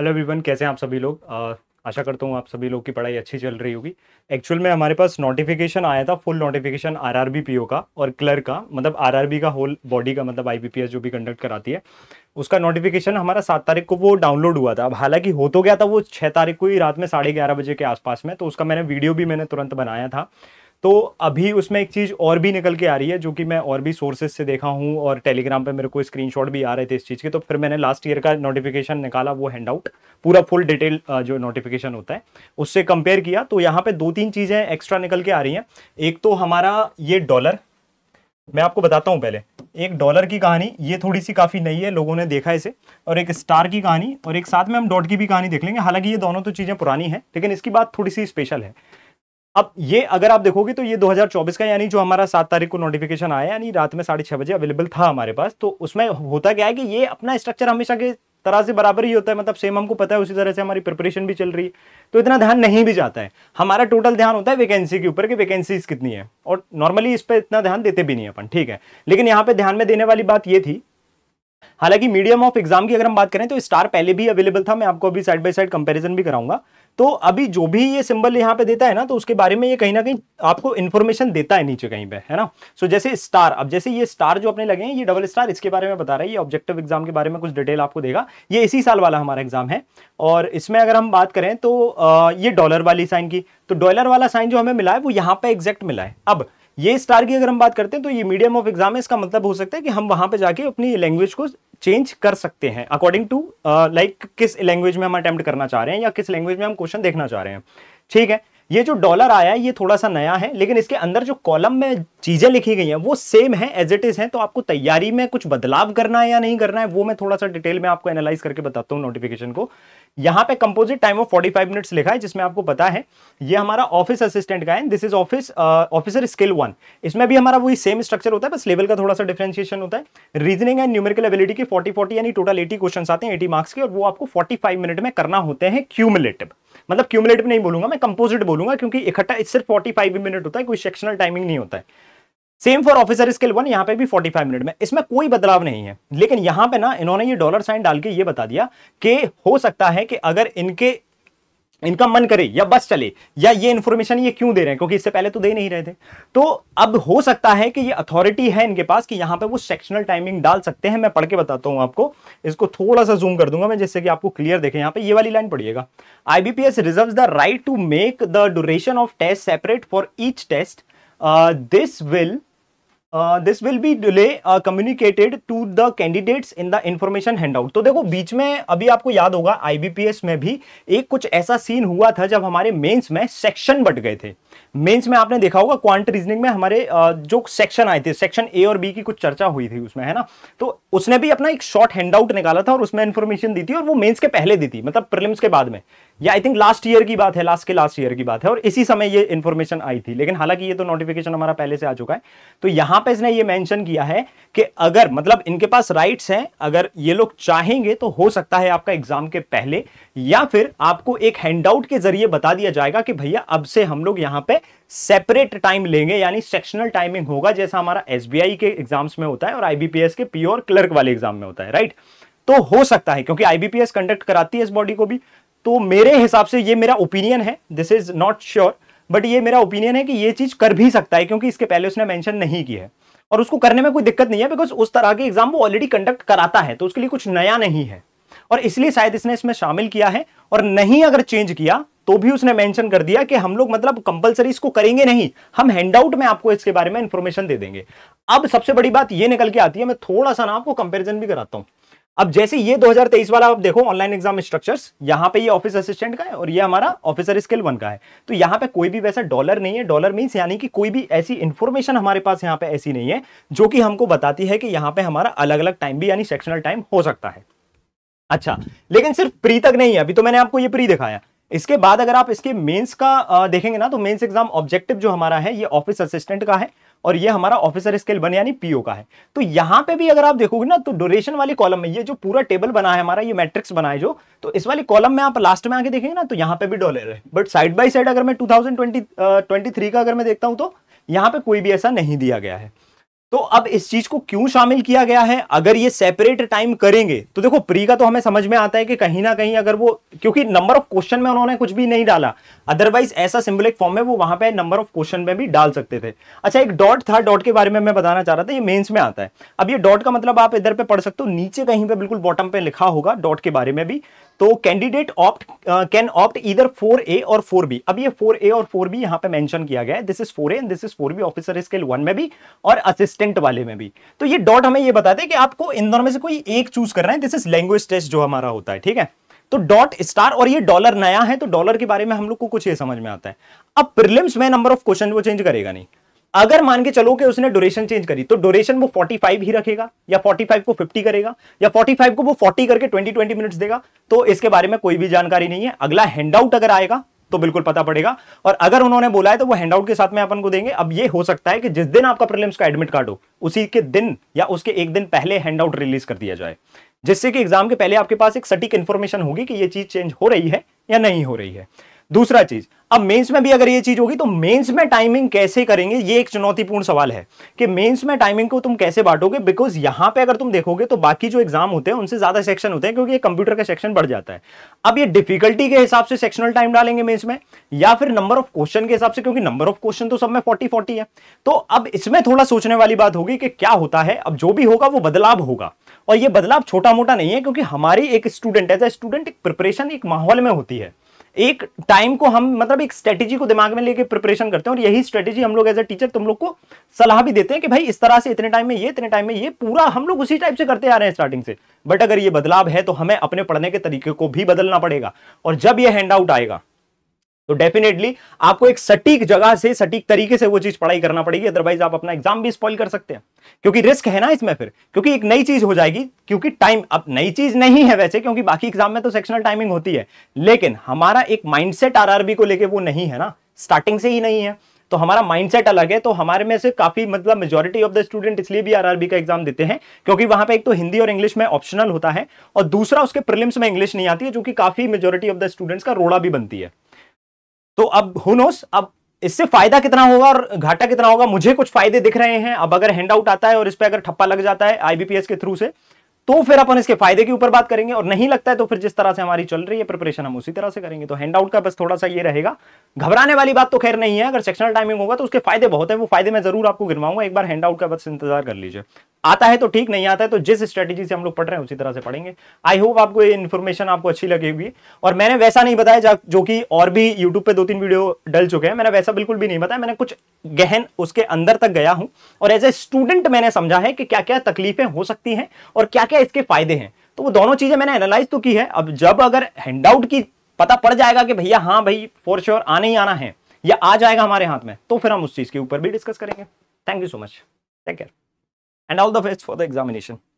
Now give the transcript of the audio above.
hello everyone कैसे हैं आप सभी लोग आ, आशा करता हूँ आप सभी लोग की पढ़ाई अच्छी चल रही होगी एक्चुअल में हमारे पास नोटिफिकेशन आया था फुल नोटिफिकेशन आरआरबी पीओ का और क्लर्क का मतलब आरआरबी का होल बॉडी का मतलब आईबीपीएस जो भी कंडक्ट कराती है उसका नोटिफिकेशन हमारा सात तारीख को वो डाउनलोड हुआ था अब हालांकि हो तो गया था वो छः तारीख को ही रात में साढ़े ग्यारह बजे के आसपास में तो उसका मैंने वीडियो भी मैंने तुरंत बनाया था तो अभी उसमें एक चीज़ और भी निकल के आ रही है जो कि मैं और भी सोर्सेज से देखा हूँ और टेलीग्राम पे मेरे को स्क्रीनशॉट भी आ रहे थे इस चीज़ के तो फिर मैंने लास्ट ईयर का नोटिफिकेशन निकाला वो हैंड आउट पूरा फुल डिटेल जो नोटिफिकेशन होता है उससे कंपेयर किया तो यहाँ पे दो तीन चीज़ें एक्स्ट्रा निकल के आ रही हैं एक तो हमारा ये डॉलर मैं आपको बताता हूँ पहले एक डॉलर की कहानी ये थोड़ी सी काफ़ी नई है लोगों ने देखा इसे और एक स्टार की कहानी और एक साथ में हम डॉट की भी कहानी देख लेंगे हालांकि ये दोनों तो चीज़ें पुरानी हैं लेकिन इसकी बात थोड़ी सी स्पेशल है अब ये अगर आप देखोगे तो ये 2024 का यानी जो हमारा सात तारीख को नोटिफिकेशन आया यानी रात में साढ़े छह बजे अवेलेबल था हमारे पास तो उसमें होता क्या है कि ये अपना स्ट्रक्चर हमेशा के तरह से बराबर ही होता है मतलब सेम हमको पता है उसी तरह से हमारी प्रिपरेशन भी चल रही है तो इतना ध्यान नहीं भी जाता है हमारा टोटल ध्यान होता है वैकेंसी के ऊपर कि वैकेंसीज कितनी है और नॉर्मली इस पर इतना ध्यान देते भी नहीं अपन ठीक है लेकिन यहाँ पे ध्यान में देने वाली बात ये थी हालांकि मीडियम ऑफ एग्जाम की अगर हम बात करें तो स्टार पहले भी अवेलेबल था मैं आपको अभी साइड बाय साइड कंपैरिजन भी कराऊंगा तो अभी जो भी ये सिंबल यहाँ पे देता है ना तो उसके बारे में ये कहीं ना कहीं आपको इन्फॉर्मेशन देता है नीचे कहीं पे है ना सो so, जैसे स्टार अब जैसे ये स्टार जो अपने लगे हैं ये डबल स्टार इसके बारे में बता रहा है ये ऑब्जेक्टिव एग्जाम के बारे में कुछ डिटेल आपको देगा ये इसी साल वाला हमारा एग्जाम है और इसमें अगर हम बात करें तो ये डॉलर वाली साइन की तो डॉलर वाला साइन जो हमें मिला है वो यहाँ पे एग्जैक्ट मिला है अब ये स्टार की अगर हम बात करते हैं तो ये मीडियम ऑफ एग्जाम है इसका मतलब हो सकता है कि हम वहां पे जाके अपनी लैंग्वेज को चेंज कर सकते हैं अकॉर्डिंग टू लाइक किस लैंग्वेज में हम अटैम्प्ट करना चाह रहे हैं या किस लैंग्वेज में हम क्वेश्चन देखना चाह रहे हैं ठीक है ये जो डॉलर आया है ये थोड़ा सा नया है लेकिन इसके अंदर जो कॉलम में चीज़ें लिखी गई हैं वो सेम है एज इट इज़ है तो आपको तैयारी में कुछ बदलाव करना है या नहीं करना है वो मैं थोड़ा सा डिटेल में आपको एनालाइज करके बताता हूँ नोटिफिकेशन को यहाँ पे composite time of forty five minutes लिखा है जिसमें आपको पता है ये हमारा ऑफिस असिस्टेंट का है this is office officer scale one इसमें भी हमारा वही सेम स्ट्रक्चर होता है बस लेवल का थोड़ा सा डिफ्रेंशिएशन होता है रीजनिंग एंड न्यूमेरिकल एबिलिटी की फोर्टी फोर्टी यानी टोटल एटी क्वेश्चन आते हैं एटी मार्क्स के और वो आपको फोर्टी मिनट में करना होते हैं क्यूमिलेटिव मतलब क्यूमुलेटिव नहीं बोलूंगा मैं कंपोजिट बोलूंगा क्योंकि इकट्ठा सिर्फ फोर्टी फाइव मिनट होता है कोई सेक्शनल टाइमिंग नहीं होता है same for officer scale one यहाँ पे भी फोर्टी फाइव मिनट में इसमें कोई बदलाव नहीं है लेकिन यहाँ पे ना इन्होंने ये डॉलर साइन डाल के ये बता दिया कि हो सकता है कि अगर इनके इनका मन करे या बस चले या ये इन्फॉर्मेशन ये क्यों दे रहे हैं क्योंकि इससे पहले तो दे नहीं रहे थे तो अब हो सकता है कि ये अथॉरिटी है इनके पास कि यहाँ पे वो सेक्शनल टाइमिंग डाल सकते हैं मैं पढ़ के बताता हूँ आपको इसको थोड़ा सा जूम कर दूंगा मैं जैसे कि आपको क्लियर देखें यहाँ पे ये वाली लाइन पढ़िएगा IBPS reserve the right to make the duration of test separate for each test this will this will be delay communicated to the candidate in the information hand out तो देखो बीच में अभी आपको याद होगा आईबीपीएस में भी एक कुछ ऐसा सीन हुआ था जब हमारे मेंस में सेक्शन बट गए थे मेंस में आपने देखा होगा क्वांट रीजनिंग में हमारे uh, जो सेक्शन आए थे सेक्शन ए और बी की कुछ चर्चा हुई थी उसमें है ना तो उसने भी अपना एक शॉर्ट हैंड आउट निकाला था और उसमें इन्फॉर्मेशन दी थी और वो मेन्स के पहले दी थी मतलब प्रिलिम्स के बाद में या आई थिंक लास्ट ईयर की बात है लास्ट के लास्ट ईयर की बात है और इसी समय ये इन्फॉर्मेशन आई थी लेकिन हालांकि ये तो नोटिफिकेशन हमारा पहले से आ चुका है तो यहां यहां पे इसने ये मेंशन किया है कि अगर मतलब इनके पास राइट्स हैं अगर ये लोग चाहेंगे तो हो सकता है आपका एग्जाम के पहले या फिर आपको एक हैंडआउट के जरिए बता दिया जाएगा कि भैया अब से हम लोग यहां पे सेपरेट टाइम लेंगे यानी सेक्शनल टाइमिंग होगा जैसा हमारा एस के एग्जाम्स में होता है और आईबीपीएस के पी और क्लर्क वाले एग्जाम में होता है राइट तो हो सकता है क्योंकि आईबीपीएस कंडक्ट कराती है इस बॉडी को भी तो मेरे हिसाब से ये मेरा ओपिनियन है this is not sure but ये मेरा ओपिनियन है कि ये चीज़ कर भी सकता है क्योंकि इसके पहले उसने मेंशन नहीं किया है और उसको करने में कोई दिक्कत नहीं है बिकॉज उस तरह के एग्जाम वो ऑलरेडी कंडक्ट कराता है तो उसके लिए कुछ नया नहीं है और इसलिए शायद इसने इसमें शामिल किया है और नहीं अगर चेंज किया तो भी उसने मेंशन कर दिया कि हम लोग मतलब कंपलसरी इसको करेंगे नहीं हम हैंडआउट में आपको इसके बारे में इंफॉर्मेशन दे देंगे अब सबसे बड़ी बात यह निकल के आती है मैं थोड़ा सा ना आपको कंपेरिजन भी कराता हूं अब जैसे ये 2023 वाला आप देखो ऑनलाइन एग्जाम स्ट्रक्चर्स यहाँ पे ये ऑफिस असिस्टेंट का है और ये हमारा ऑफिसर स्किल वन का है तो यहाँ पे कोई भी वैसा डॉलर नहीं है डॉलर मीन्स यानी कि कोई भी ऐसी इन्फॉर्मेशन हमारे पास यहाँ पे ऐसी नहीं है जो कि हमको बताती है कि यहाँ पे हमारा अलग अलग टाइम भी यानी सेक्शनल टाइम हो सकता है अच्छा लेकिन सिर्फ प्री तक नहीं है अभी तो मैंने आपको ये प्री दिखाया इसके बाद अगर आप इसके मेंस का देखेंगे ना तो मेंस एग्जाम ऑब्जेक्टिव जो हमारा है ये ऑफिस असिस्टेंट का है और ये हमारा ऑफिसर स्केल बने यानी पीओ का है तो यहाँ पे भी अगर आप देखोगे ना तो डोरेशन वाली कॉलम में ये जो पूरा टेबल बना है हमारा ये मैट्रिक्स बना है जो तो इस वाली कॉलम में आप लास्ट में आके देखेंगे ना तो यहाँ पे भी डॉलर है बट साइड बाई साइड अगर मैं टू थाउजेंड का अगर मैं देखता हूँ तो यहाँ पे कोई भी ऐसा नहीं दिया गया है तो अब इस चीज को क्यों शामिल किया गया है अगर ये सेपरेट टाइम करेंगे तो देखो प्री का तो हमें समझ में आता है कि कहीं ना कहीं अगर वो क्योंकि नंबर ऑफ क्वेश्चन में उन्होंने कुछ भी नहीं डाला अदरवाइज ऐसा सिंबलिक फॉर्म में वो वहां पे नंबर ऑफ क्वेश्चन में भी डाल सकते थे अच्छा एक डॉट था डॉट के बारे में मैं बताना चाह रहा था ये मेन्स में आता है अब ये डॉट का मतलब आप इधर पे पढ़ सकते हो नीचे कहीं पर बिल्कुल बॉटम पे लिखा होगा डॉट के बारे में भी तो कैंडिडेट ऑप्ट कैन ऑप्ट इधर फोर ए और फोर बी अब ये फोर ए और फोर बी यहाँ पे मेंशन किया गया है this is four A and this is four B officer scale one में भी और असिस्ट कांस्टेंट वाले में भी तो ये डॉट हमें ये बताते हैं कि आपको इन दोनों में से कोई एक चूज करना है दिस इज लैंग्वेज टेस्ट जो हमारा होता है ठीक है तो डॉट स्टार और ये डॉलर नया है तो डॉलर के बारे में हम लोग को कुछ ये समझ में आता है अब प्रिलिम्स में नंबर ऑफ क्वेश्चन वो चेंज करेगा नहीं अगर मान के चलो कि उसने ड्यूरेशन चेंज करी तो ड्यूरेशन वो 45 ही रखेगा या 45 को 50 करेगा या 45 को वो 40 करके 20 20 मिनट्स देगा तो इसके बारे में कोई भी जानकारी नहीं है अगला हैंडआउट अगर आएगा तो बिल्कुल पता पड़ेगा और अगर उन्होंने बोला है तो वो हैंडआउट के साथ में अपन को देंगे अब ये हो सकता है कि जिस दिन आपका प्रीलिम्स का एडमिट कार्ड हो उसी के दिन या उसके एक दिन पहले हैंडआउट रिलीज कर दिया जाए जिससे कि एग्जाम के पहले आपके पास एक सटीक इन्फॉर्मेशन होगी कि ये चीज चेंज हो रही है या नहीं हो रही है दूसरा चीज अब मेंस में भी अगर ये चीज होगी तो मेंस में टाइमिंग कैसे करेंगे ये एक चुनौतीपूर्ण सवाल है कि मेंस में टाइमिंग को तुम कैसे बांटोगे बिकॉज यहां पे अगर तुम देखोगे तो बाकी जो एग्जाम होते हैं उनसे ज्यादा सेक्शन होते हैं क्योंकि ये कंप्यूटर का सेक्शन बढ़ जाता है अब ये डिफिकल्टी के हिसाब से सेक्शनल टाइम डालेंगे मेन्स में या फिर नंबर ऑफ क्वेश्चन के हिसाब से क्योंकि नंबर ऑफ क्वेश्चन तो सब में फोर्टी फोर्टी है तो अब इसमें थोड़ा सोचने वाली बात होगी कि क्या होता है अब जो भी होगा वो बदलाव होगा और ये बदलाव छोटा मोटा नहीं है क्योंकि हमारी एक स्टूडेंट एज ए स्टूडेंट एक प्रिपरेशन एक माहौल में होती है एक टाइम को हम मतलब एक स्ट्रेटेजी को दिमाग में लेके प्रिपरेशन करते हैं और यही स्ट्रेटेजी हम लोग एज ए टीचर तुम लोग को सलाह भी देते हैं कि भाई इस तरह से इतने टाइम में ये इतने टाइम में ये पूरा हम लोग उसी टाइप से करते आ रहे हैं स्टार्टिंग से बट अगर ये बदलाव है तो हमें अपने पढ़ने के तरीके को भी बदलना पड़ेगा और जब ये हैंड आउट आएगा तो डेफिनेटली आपको एक सटीक जगह से सटीक तरीके से वो चीज पढ़ाई करना पड़ेगी अदरवाइज आप अपना एग्जाम भी स्पॉइल कर सकते हैं क्योंकि रिस्क है ना इसमें फिर क्योंकि एक नई चीज हो जाएगी क्योंकि टाइम अब नई चीज नहीं है वैसे क्योंकि बाकी एग्जाम में तो सेक्शनल टाइमिंग होती है लेकिन हमारा एक माइंडसेट आरआरबी को लेकर वो नहीं है ना स्टार्टिंग से ही नहीं है तो हमारा माइंडसेट अलग है तो हमारे में से काफी मतलब मेजोरिटी ऑफ द स्टूडेंट इसलिए भी आरआरबी का एग्जाम देते हैं क्योंकि वहां पे एक तो हिंदी और इंग्लिश में ऑप्शनल होता है और दूसरा उसके प्रिलिम्स में इंग्लिश नहीं आती है जो कि काफी मेजोरिटी ऑफ द स्टूडेंट्स का रोड़ा भी बनती है तो अब हुनोस अब इससे फायदा कितना होगा और घाटा कितना होगा मुझे कुछ फायदे दिख रहे हैं अब अगर हैंड आउट आता है और इस पर अगर ठप्पा लग जाता है आईबीपीएस के थ्रू से तो फिर अपन इसके फायदे के ऊपर बात करेंगे और नहीं लगता है तो फिर जिस तरह से हमारी चल रही है प्रिपरेशन हम उसी तरह से करेंगे तो हैंड आउट का बस थोड़ा सा ये रहेगा घबराने वाली बात तो खैर नहीं है अगर सेक्शनल टाइमिंग होगा तो उसके फायदे बहुत है वो फायदे मैं जरूर आपको गिरवाऊंगा एक बार हैंड आउट का बस इंतजार कर लीजिए आता है तो ठीक नहीं आता है तो जिस स्ट्रेटेजी से हम लोग पढ़ रहे हैं उसी तरह से पढ़ेंगे आई होप आपको ये इन्फॉर्मेशन आपको अच्छी लगेगी और मैंने वैसा नहीं बताया जो कि और भी यूट्यूब पे दो तीन वीडियो डल चुके हैं मैंने वैसा बिल्कुल भी नहीं बताया मैंने कुछ गहन उसके अंदर तक गया हूं और एज ए स्टूडेंट मैंने समझा है कि क्या क्या तकलीफें हो सकती हैं और क्या क्या या इसके फायदे हैं तो वो दोनों चीजें मैंने एनालाइज तो की है अब जब अगर हैंडआउट की पता पड़ जाएगा कि भैया हाँ भाई फॉर श्योर आने ही आना है या आ जाएगा हमारे हाथ में तो फिर हम उस चीज के ऊपर भी डिस्कस करेंगे thank you so much take care and all the best for the examination